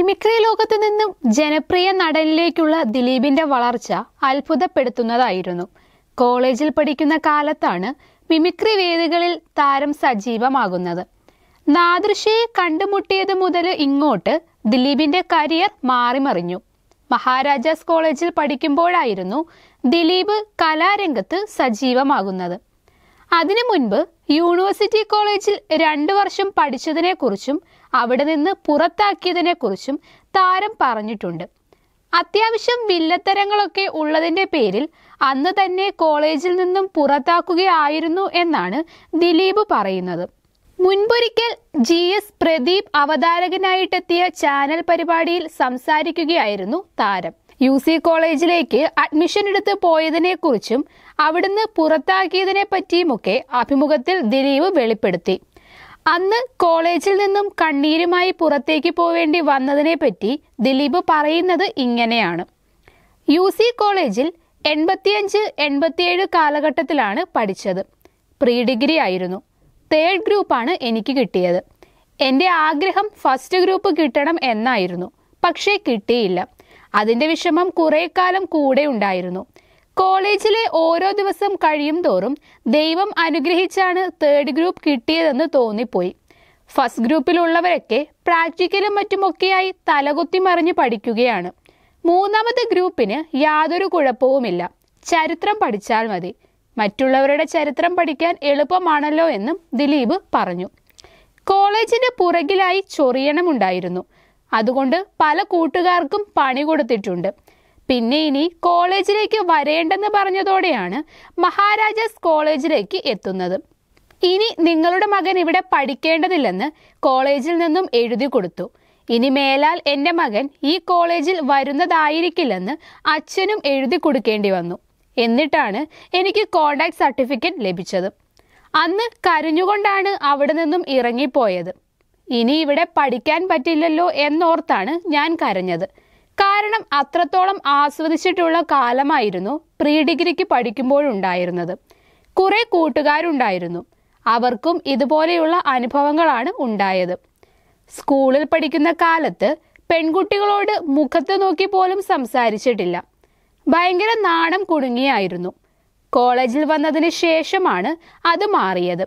mimicry ലോകത്ത് നിന്നും ജനപ്രിയ നടനിലേക്കുള്ള ദിലീപിന്റെ വളർച്ച അത്ഭുതപ്പെടുത്തുന്നതായിരുന്നു കോളേജിൽ പഠിക്കുന്ന കാലത്താണ് മിമിക്രി വേദികളിൽ താരം സജീവമാകുന്നത് നാദൃശയെ കണ്ടുമുട്ടിയത് മുതൽ ഇങ്ങോട്ട് ദിലീപിന്റെ കരിയർ മാറിമറിഞ്ഞു മഹാരാജാസ് കോളേജിൽ പഠിക്കുമ്പോഴായിരുന്നു ദിലീപ് കലാരംഗത്ത് സജീവമാകുന്നത് അതിനു മുൻപ് യൂണിവേഴ്സിറ്റി കോളേജിൽ രണ്ടു വർഷം പഠിച്ചതിനെക്കുറിച്ചും അവിടെ നിന്ന് പുറത്താക്കിയതിനെക്കുറിച്ചും താരം പറഞ്ഞിട്ടുണ്ട് അത്യാവശ്യം വില്ലത്തരങ്ങളൊക്കെ ഉള്ളതിന്റെ പേരിൽ അന്ന് തന്നെ കോളേജിൽ നിന്നും പുറത്താക്കുകയായിരുന്നു എന്നാണ് ദിലീപ് പറയുന്നത് മുൻപൊരിക്കൽ ജി എസ് പ്രദീപ് അവതാരകനായിട്ടെത്തിയ ചാനൽ പരിപാടിയിൽ സംസാരിക്കുകയായിരുന്നു താരം യു സി കോളേജിലേക്ക് അഡ്മിഷൻ എടുത്ത് പോയതിനെക്കുറിച്ചും അവിടുന്ന് പറ്റിയുമൊക്കെ അഭിമുഖത്തിൽ ദിലീപ് വെളിപ്പെടുത്തി അന്ന് കോളേജിൽ നിന്നും കണ്ണീരുമായി പുറത്തേക്ക് പോവേണ്ടി പറ്റി ദിലീപ് പറയുന്നത് ഇങ്ങനെയാണ് യു സി കോളേജിൽ എൺപത്തിയഞ്ച് എൺപത്തിയേഴ് കാലഘട്ടത്തിലാണ് പഠിച്ചത് പ്രീ ഡിഗ്രി ആയിരുന്നു തേർഡ് ഗ്രൂപ്പാണ് എനിക്ക് കിട്ടിയത് എൻ്റെ ആഗ്രഹം ഫസ്റ്റ് ഗ്രൂപ്പ് കിട്ടണം എന്നായിരുന്നു പക്ഷേ കിട്ടിയില്ല അതിൻ്റെ വിഷമം കുറേ കാലം കൂടെ ഉണ്ടായിരുന്നു കോളേജിലെ ഓരോ ദിവസം കഴിയും തോറും ദൈവം അനുഗ്രഹിച്ചാണ് തേർഡ് ഗ്രൂപ്പ് കിട്ടിയതെന്ന് തോന്നിപ്പോയി ഫസ്റ്റ് ഗ്രൂപ്പിലുള്ളവരൊക്കെ പ്രാക്ടിക്കലും മറ്റുമൊക്കെയായി തലകുത്തി മറിഞ്ഞ് പഠിക്കുകയാണ് മൂന്നാമത്തെ ഗ്രൂപ്പിന് യാതൊരു കുഴപ്പവുമില്ല ചരിത്രം പഠിച്ചാൽ മതി മറ്റുള്ളവരുടെ ചരിത്രം പഠിക്കാൻ എളുപ്പമാണല്ലോ എന്നും ദിലീപ് പറഞ്ഞു കോളേജിന്റെ പുറകിലായി ചൊറിയണമുണ്ടായിരുന്നു അതുകൊണ്ട് പല കൂട്ടുകാർക്കും പണി കൊടുത്തിട്ടുണ്ട് പിന്നെ ഇനി കോളേജിലേക്ക് വരേണ്ടെന്ന് പറഞ്ഞതോടെയാണ് മഹാരാജാസ് കോളേജിലേക്ക് എത്തുന്നത് ഇനി നിങ്ങളുടെ മകൻ ഇവിടെ പഠിക്കേണ്ടതില്ലെന്ന് കോളേജിൽ നിന്നും എഴുതി കൊടുത്തു ഇനി മേലാൽ എൻ്റെ മകൻ ഈ കോളേജിൽ വരുന്നതായിരിക്കില്ലെന്ന് അച്ഛനും എഴുതി കൊടുക്കേണ്ടി വന്നു എന്നിട്ടാണ് എനിക്ക് കോണ്ടാക്ട് സർട്ടിഫിക്കറ്റ് ലഭിച്ചത് അന്ന് കരഞ്ഞുകൊണ്ടാണ് അവിടെ നിന്നും ഇറങ്ങിപ്പോയത് ഇനി ഇവിടെ പഠിക്കാൻ പറ്റില്ലല്ലോ എന്നോർത്താണ് ഞാൻ കരഞ്ഞത് കാരണം അത്രത്തോളം ആസ്വദിച്ചിട്ടുള്ള കാലമായിരുന്നു പ്രീ ഡിഗ്രിക്ക് പഠിക്കുമ്പോഴുണ്ടായിരുന്നത് കുറെ കൂട്ടുകാരുണ്ടായിരുന്നു അവർക്കും ഇതുപോലെയുള്ള അനുഭവങ്ങളാണ് ഉണ്ടായത് സ്കൂളിൽ പഠിക്കുന്ന കാലത്ത് പെൺകുട്ടികളോട് മുഖത്ത് നോക്കി പോലും സംസാരിച്ചിട്ടില്ല ഭയങ്കര നാണം കുടുങ്ങിയായിരുന്നു കോളേജിൽ വന്നതിന് ശേഷമാണ് അത് മാറിയത്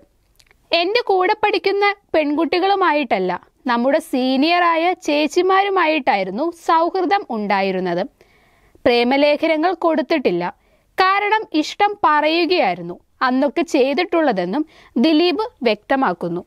എൻ്റെ കൂടെ പഠിക്കുന്ന പെൺകുട്ടികളുമായിട്ടല്ല നമ്മുടെ സീനിയറായ ചേച്ചിമാരുമായിട്ടായിരുന്നു സൗഹൃദം ഉണ്ടായിരുന്നത് പ്രേമലേഖനങ്ങൾ കൊടുത്തിട്ടില്ല കാരണം ഇഷ്ടം പറയുകയായിരുന്നു അന്നൊക്കെ ചെയ്തിട്ടുള്ളതെന്നും ദിലീപ് വ്യക്തമാക്കുന്നു